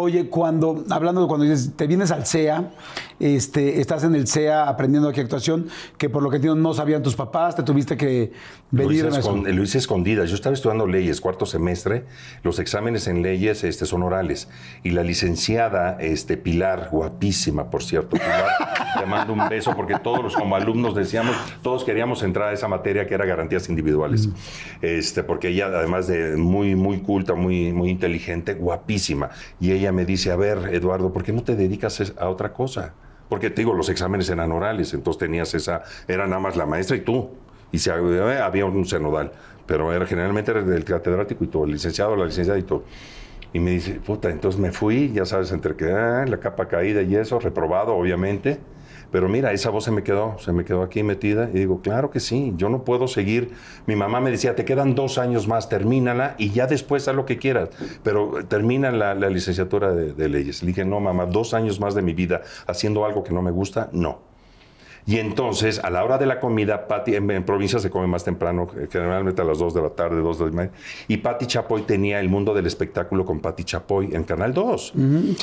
Oye, cuando, hablando de cuando te vienes al CEA, este, estás en el CEA aprendiendo aquí actuación, que por lo que entiendo no sabían tus papás, te tuviste que venir lo hice, escondida. Yo estaba estudiando leyes, cuarto semestre, los exámenes en leyes este, son orales. Y la licenciada este, Pilar, guapísima, por cierto, Pilar, te mando un beso porque todos los como alumnos decíamos, todos queríamos entrar a esa materia que era garantías individuales. Mm. Este, porque ella, además de muy, muy culta, muy, muy inteligente, guapísima. Y ella me dice, a ver, Eduardo, ¿por qué no te dedicas a otra cosa? Porque te digo, los exámenes eran orales, entonces tenías esa, era nada más la maestra y tú. Y se, había eh, un senodal, pero era, generalmente era el catedrático y todo, el licenciado, la licenciada y todo. Y me dice, puta, entonces me fui, ya sabes, entre que ah, la capa caída y eso, reprobado, obviamente. Pero mira, esa voz se me quedó, se me quedó aquí metida y digo, claro que sí, yo no puedo seguir. Mi mamá me decía, te quedan dos años más, termínala y ya después haz lo que quieras, pero eh, termina la, licenciatura de, de leyes. Le dije, no, mamá, dos años más de mi vida haciendo algo que no me gusta, no. Y entonces, a la hora de la comida, Patty, en, provincia se come más temprano, eh, generalmente a las 2 de la tarde, 2 de la mañana. Y Pati Chapoy tenía el mundo del espectáculo con Pati Chapoy en Canal 2.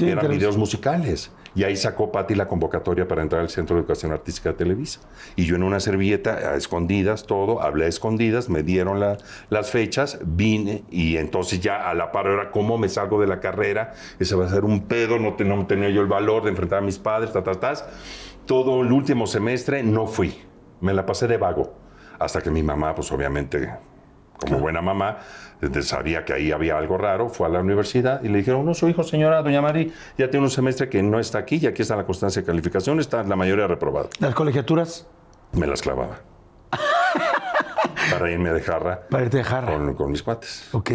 Eran videos musicales. Y ahí sacó Patti la convocatoria para entrar al Centro de Educación Artística de Televisa. Y yo en una servilleta, a escondidas, todo, hablé a escondidas, me dieron las fechas, vine y entonces ya a la par era cómo me salgo de la carrera, ese va a ser un pedo, no, tenía yo el valor de enfrentar a mis padres, ta, ta, todo el último semestre no fui. Me la pasé de vago. Hasta que mi mamá, pues obviamente, como buena mamá, sabía que ahí había algo raro, fue a la universidad y le dijeron, no, su hijo, señora, doña Mari, ya tiene un semestre que no está aquí y aquí está la constancia de calificación, está la mayoría reprobada. ¿Las colegiaturas? Me las clavaba. para irme de jarra. Para irte de jarra. Con, mis cuates. Ok.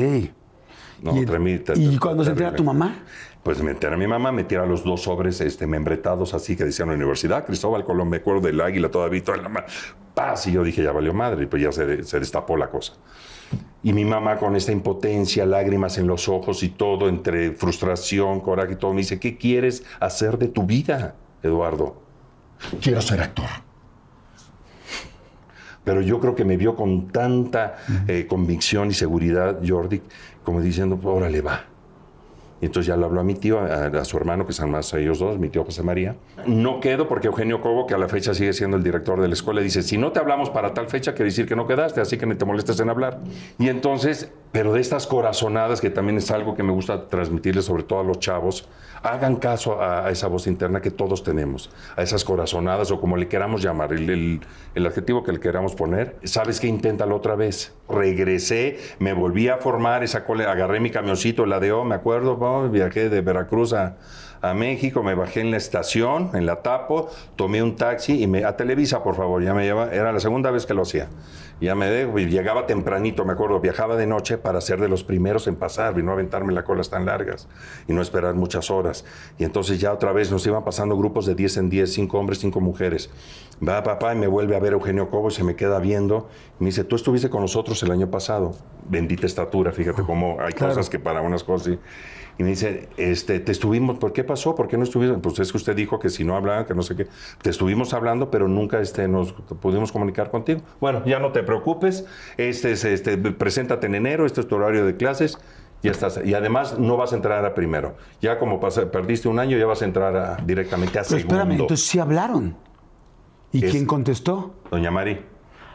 No, ¿Y, y cuando se entera tu mamá? pues meter a mi mamá, metiera los dos sobres este, membretados así que decían la universidad, Cristóbal Colón, me acuerdo del águila todavía, toda la paz, y yo dije, ya valió madre, y pues ya se, destapó la cosa. Y mi mamá con esta impotencia, lágrimas en los ojos y todo, entre frustración, coraje y todo, me dice, ¿qué quieres hacer de tu vida, Eduardo? Quiero ser actor. Pero yo creo que me vio con tanta eh, convicción y seguridad, Jordi, como diciendo, órale, va y entonces ya le habló a mi tío, a, su hermano, que son más ellos dos, mi tío José María. No quedo porque Eugenio Cobo, que a la fecha sigue siendo el director de la escuela, dice, si no te hablamos para tal fecha, quiere decir que no quedaste, así que ni te molestes en hablar. Y entonces, pero de estas corazonadas, que también es algo que me gusta transmitirles, sobre todo a los chavos, hagan caso a, esa voz interna que todos tenemos, a esas corazonadas o como le queramos llamar, el, adjetivo que le queramos poner. ¿Sabes qué? Inténtalo otra vez. Regresé, me volví a formar, esa agarré mi camioncito, la O, me acuerdo, Viajé de Veracruz a, México, me bajé en la estación, en la Tapo, tomé un taxi y me a Televisa, por favor, ya me lleva, era la segunda vez que lo hacía. Ya me dejo y llegaba tempranito, me acuerdo, viajaba de noche para ser de los primeros en pasar y no aventarme las colas tan largas y no esperar muchas horas. Y entonces ya otra vez nos iban pasando grupos de 10 en 10, cinco hombres, cinco mujeres. Va papá y me vuelve a ver Eugenio Cobo, se me queda viendo. Y me dice, tú estuviste con nosotros el año pasado. Bendita estatura, fíjate cómo hay cosas que para unas cosas Y me dice, este, te estuvimos, ¿por qué pasó? ¿Por qué no estuvimos? Pues es que usted dijo que si no hablaban, que no sé qué. Te estuvimos hablando, pero nunca este, nos pudimos comunicar contigo. Bueno, ya no te preocupes, este, este, preséntate en enero, este es tu horario de clases. Ya estás. Y además no vas a entrar a primero. Ya como perdiste un año, ya vas a entrar directamente a pero segundo. Espérame, entonces sí hablaron. ¿Y quién contestó? Doña Mari.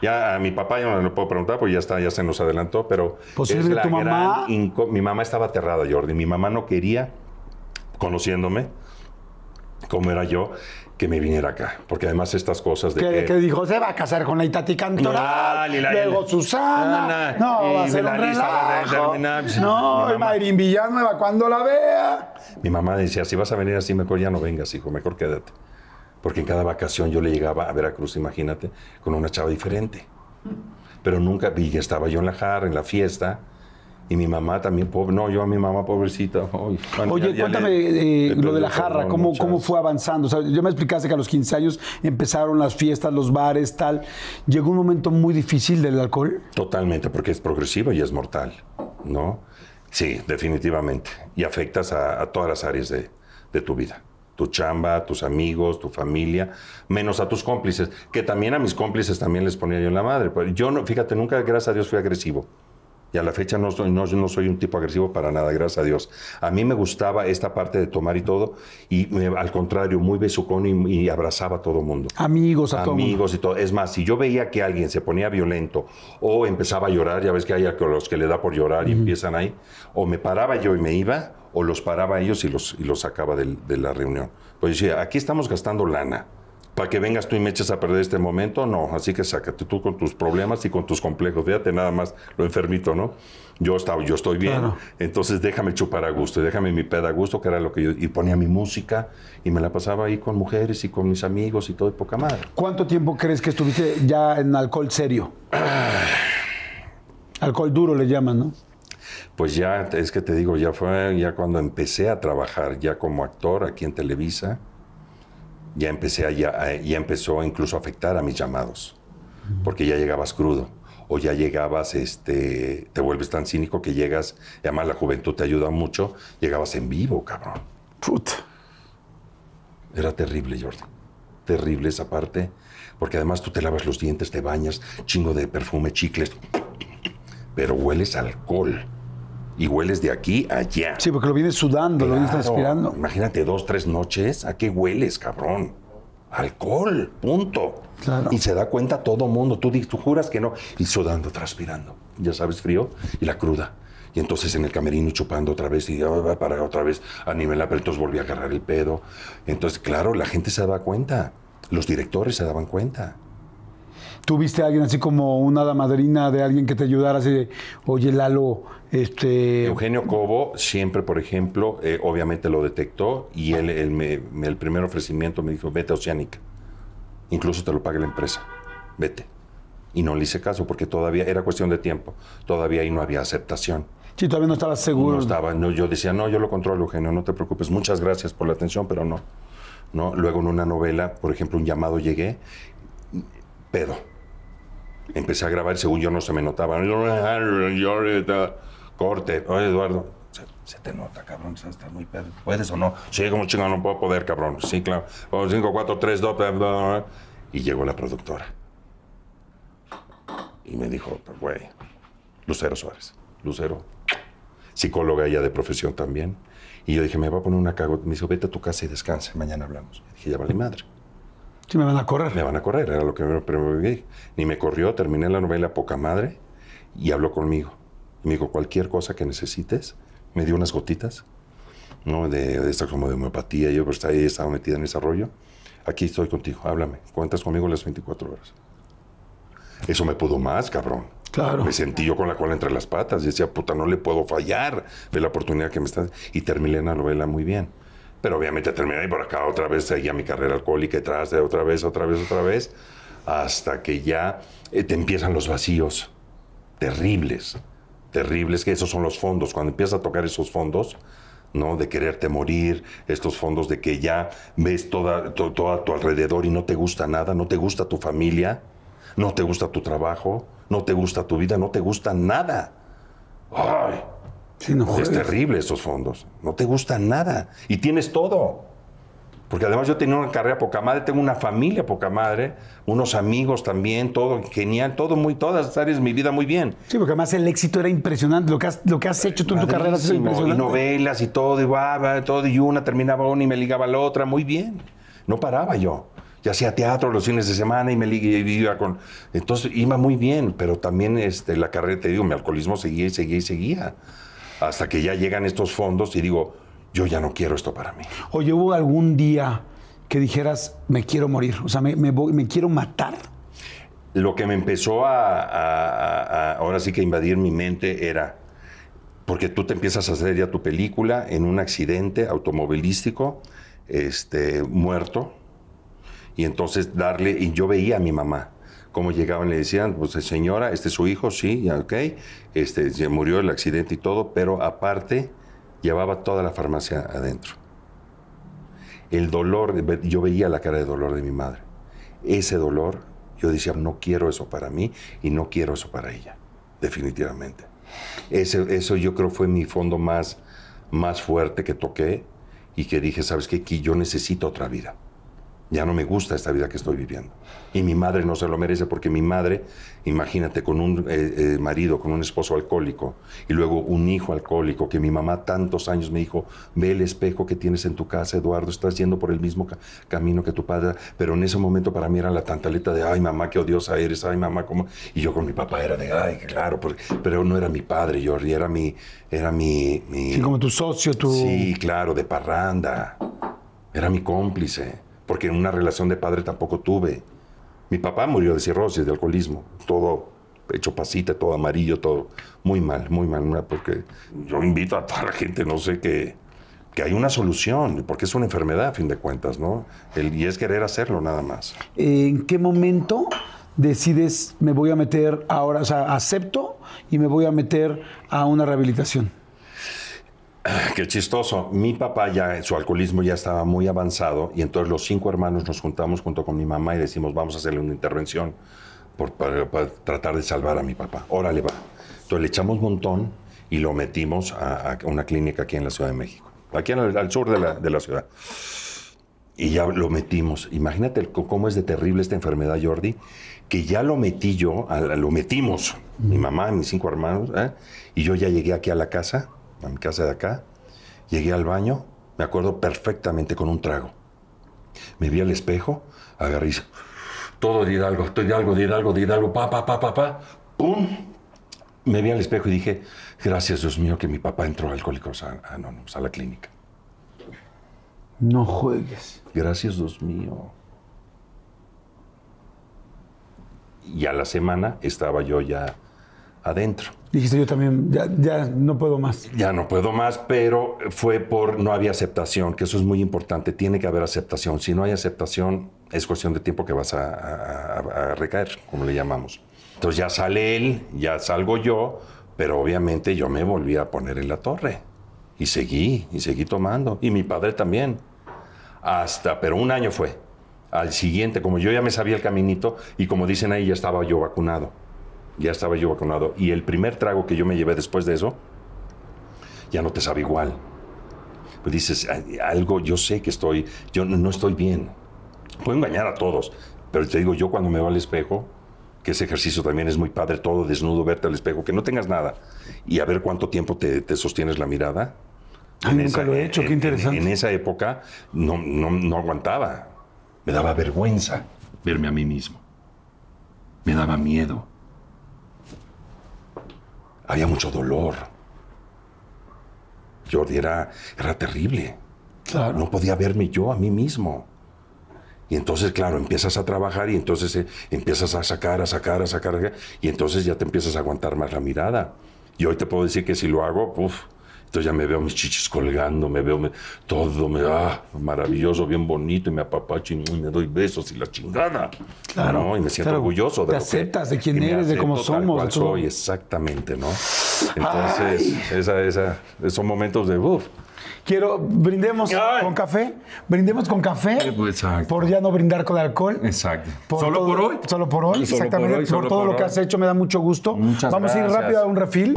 Ya a mi papá ya no le puedo preguntar porque ya está, ya se nos adelantó, pero Posible, pues tu mamá. mi mamá estaba aterrada, Jordi. Mi mamá no quería, conociéndome, como era yo, que me viniera acá. Porque además estas cosas de que... que dijo, se va a casar con la Itati cantora luego Susana, no, va a ser un relajo. Pues, no, y Mayrin Villanueva, cuando la vea. Mi mamá decía, si vas a venir así, mejor ya no vengas, hijo, mejor quédate porque cada vacación yo le llegaba a Veracruz, imagínate, con una chava diferente. Pero nunca vi estaba yo en la jarra, en la fiesta. Y mi mamá también, pobre, no, yo a mi mamá pobrecita. Oye, cuéntame eh, lo de la jarra, cómo, cómo fue avanzando. O sea, ya me explicaste que a los 15 años empezaron las fiestas, los bares, tal. Llegó un momento muy difícil del alcohol. Totalmente, porque es progresivo y es mortal, ¿no? Sí, definitivamente. Y afectas a, todas las áreas de tu vida tu chamba, tus amigos, tu familia, menos a tus cómplices, que también a mis cómplices también les ponía yo en la madre. Yo no, fíjate, nunca, gracias a Dios, fui agresivo a la fecha no, soy, un tipo agresivo para nada, gracias a Dios. A mí me gustaba esta parte de tomar y todo, y al contrario, muy besucón y, y, abrazaba a todo mundo. Amigos, a Amigos y todo. Es más, si yo veía que alguien se ponía violento o empezaba a llorar, ya ves que hay a los que le da por llorar y empiezan ahí, o me paraba yo y me iba, o los paraba ellos y los, y los sacaba de, de la reunión. Pues decía, aquí estamos gastando lana para que vengas tú y me eches a perder este momento, no. Así que sácate tú con tus problemas y con tus complejos. Fíjate nada más lo enfermito, ¿no? Yo, estaba, yo estoy bien, entonces déjame chupar a gusto, déjame mi peda a gusto, que era lo que yo... Y ponía mi música y me la pasaba ahí con mujeres y con mis amigos y todo, y poca madre. ¿Cuánto tiempo crees que estuviste ya en alcohol serio? Ah. alcohol duro le llaman, ¿no? Pues ya, es que te digo, ya fue ya cuando empecé a trabajar ya como actor aquí en Televisa ya, empecé ya, empezó incluso a afectar a mis llamados, porque ya llegabas crudo o ya llegabas, este, te vuelves tan cínico que llegas, y además la juventud te ayuda mucho, llegabas en vivo, cabrón. Puta. Era terrible, Jordan. Terrible esa parte, porque además tú te lavas los dientes, te bañas, chingo de perfume, chicles, pero hueles alcohol y hueles de aquí a allá. Sí, porque lo vienes sudando, lo vienes transpirando. Imagínate dos, tres noches, ¿a qué hueles, cabrón? Alcohol, punto. Claro. Y se da cuenta todo mundo. Tú, tú juras que no. Y sudando, transpirando. Ya sabes, frío y la cruda. Y entonces en el camerino chupando otra vez y para otra vez a nivel pero volví a agarrar el pedo. Entonces, claro, la gente se daba cuenta. Los directores se daban cuenta. ¿Tuviste a alguien así como una damadrina de alguien que te ayudara así de, oye Lalo, este, Eugenio Cobo siempre, por ejemplo, eh, obviamente lo detectó y él, el primer ofrecimiento me dijo, vete a Oceánica, incluso te lo pague la empresa, vete. Y no le hice caso porque todavía era cuestión de tiempo, todavía ahí no había aceptación. Sí, todavía no estaba seguro. No estaba, yo decía, no, yo lo controlo, Eugenio, no te preocupes, muchas gracias por la atención, pero no. ¿no? Luego en una novela, por ejemplo, un llamado llegué, pedo. Empecé a grabar, según yo no se me notaba corte, oye Eduardo, se, te nota, cabrón, estar muy pedo. ¿Puedes o no? Sí, como chingado, no puedo poder, cabrón. Sí, claro. 5, 4, 3, 2, y llegó la productora. Y me dijo, güey, Lucero Suárez, Lucero, psicóloga ella de profesión también. Y yo dije, me va a poner una cago. Me dijo, vete a tu casa y descansa, mañana hablamos. Y dije, ya vale madre. Sí, me van a correr. Me van a correr, era lo que me, me Ni me corrió, terminé la novela poca madre y habló conmigo me dijo, cualquier cosa que necesites, me dio unas gotitas, ¿no? De, esta como de homeopatía, yo pues, ahí estaba metida en ese rollo. Aquí estoy contigo, háblame, cuentas conmigo las 24 horas. Eso me pudo más, cabrón. Claro. Me sentí yo con la cola entre las patas. Y decía, puta, no le puedo fallar de la oportunidad que me está. Y terminé la novela muy bien. Pero obviamente terminé y por acá otra vez seguía mi carrera alcohólica, y de otra vez, otra vez, otra vez, hasta que ya eh, te empiezan los vacíos terribles es que esos son los fondos. Cuando empiezas a tocar esos fondos, ¿no? De quererte morir, estos fondos de que ya ves toda, todo a tu alrededor y no te gusta nada, no te gusta tu familia, no te gusta tu trabajo, no te gusta tu vida, no te gusta nada. ¡Ay! Sí, es terrible esos fondos. No te gusta nada. Y tienes todo. Porque además yo tenía una carrera poca madre, tengo una familia poca madre, unos amigos también, todo genial, todo muy, todas las áreas de mi vida muy bien. Sí, porque además el éxito era impresionante, lo que has, lo que has hecho tú en tu carrera ha sido impresionante. Y novelas y todo, y ah, todo, y una terminaba una y me ligaba la otra, muy bien. No paraba yo. Ya hacía teatro los fines de semana y me ligaba con. Entonces iba muy bien, pero también este, la carrera, te digo, mi alcoholismo seguía y seguía y seguía. Hasta que ya llegan estos fondos y digo, yo ya no quiero esto para mí. O llegó algún día que dijeras, me quiero morir? O sea, ¿me, me, me quiero matar? Lo que me empezó a, ahora sí que invadir mi mente era, porque tú te empiezas a hacer ya tu película en un accidente automovilístico, este, muerto, y entonces darle, y yo veía a mi mamá, cómo llegaban, y le decían, pues señora, este es su hijo, sí, ok, este, se murió el accidente y todo, pero aparte Llevaba toda la farmacia adentro. El dolor, yo veía la cara de dolor de mi madre. Ese dolor, yo decía, no quiero eso para mí y no quiero eso para ella, definitivamente. eso yo creo fue mi fondo más, más fuerte que toqué y que dije, ¿sabes qué? Que yo necesito otra vida. Ya no me gusta esta vida que estoy viviendo. Y mi madre no se lo merece porque mi madre, imagínate, con un eh, eh, marido, con un esposo alcohólico y luego un hijo alcohólico, que mi mamá tantos años me dijo, ve el espejo que tienes en tu casa, Eduardo, estás yendo por el mismo camino que tu padre. Pero en ese momento para mí era la tantaleta de, ay mamá, qué odiosa eres, ay mamá, cómo... Y yo con mi papá era de, ay, claro, porque... pero no era mi padre, yo era mi... Era mi, mi... Sí, como tu socio, tu... Sí, claro, de parranda. Era mi cómplice porque en una relación de padre tampoco tuve. Mi papá murió de cirrosis, de alcoholismo, todo hecho pasita, todo amarillo, todo muy mal, muy mal, porque yo invito a toda la gente, no sé que hay una solución, porque es una enfermedad a fin de cuentas, ¿no? y es querer hacerlo nada más. ¿En qué momento decides me voy a meter ahora, o sea, acepto y me voy a meter a una rehabilitación? Ah, qué chistoso. Mi papá ya, su alcoholismo ya estaba muy avanzado y entonces los cinco hermanos nos juntamos junto con mi mamá y decimos, vamos a hacerle una intervención por, para, tratar de salvar a mi papá. Órale, va. Entonces le echamos montón y lo metimos a, una clínica aquí en la Ciudad de México, aquí al sur de la, ciudad. Y ya lo metimos. Imagínate cómo es de terrible esta enfermedad, Jordi, que ya lo metí yo, lo metimos, mi mamá, mis cinco hermanos, ¿eh? y yo ya llegué aquí a la casa a mi casa de acá, llegué al baño, me acuerdo perfectamente con un trago. Me vi al espejo, agarré todo de Hidalgo, estoy de algo, de Hidalgo, de Hidalgo, pa, pa, pa, pa, pa, pum. Me vi al espejo y dije, gracias Dios mío que mi papá entró a Alcohólicos a la clínica. No juegues. Gracias Dios mío. Y a la semana estaba yo ya adentro. Dijiste, yo también, ya, no puedo más. Ya no puedo más, pero fue por no había aceptación, que eso es muy importante, tiene que haber aceptación. Si no hay aceptación, es cuestión de tiempo que vas a recaer, como le llamamos. Entonces ya sale él, ya salgo yo, pero obviamente yo me volví a poner en la torre. Y seguí, y seguí tomando. Y mi padre también. Hasta, pero un año fue. Al siguiente, como yo ya me sabía el caminito, y como dicen ahí, ya estaba yo vacunado ya estaba yo vacunado. Y el primer trago que yo me llevé después de eso, ya no te sabe igual. Pues dices, algo, yo sé que estoy, yo no estoy bien. Puedo engañar a todos, pero te digo, yo cuando me veo al espejo, que ese ejercicio también es muy padre, todo desnudo, verte al espejo, que no tengas nada y a ver cuánto tiempo te, te sostienes la mirada. nunca lo he hecho, qué interesante. En, esa época no, no aguantaba, me daba vergüenza verme a mí mismo, me daba miedo había mucho dolor. Jordi era, era terrible. No podía verme yo a mí mismo. Y entonces, claro, empiezas a trabajar y entonces eh, empiezas a sacar, a sacar, a sacar, y entonces ya te empiezas a aguantar más la mirada. Y hoy te puedo decir que si lo hago, uff, entonces ya me veo mis chichis colgando, me veo todo, me ah, maravilloso, bien bonito, y me apapacho y me doy besos y la chingada. Claro. Y me siento orgulloso de Te aceptas de quién eres, de cómo somos. Cual soy, exactamente, ¿no? Entonces, esa, esa, son momentos de Quiero, brindemos con café. Brindemos con café. Pues, exacto. Por ya no brindar con alcohol. Exacto. ¿Solo por hoy? Solo por hoy, exactamente. Por, todo lo que has hecho, me da mucho gusto. Muchas Vamos a ir rápido a un refil.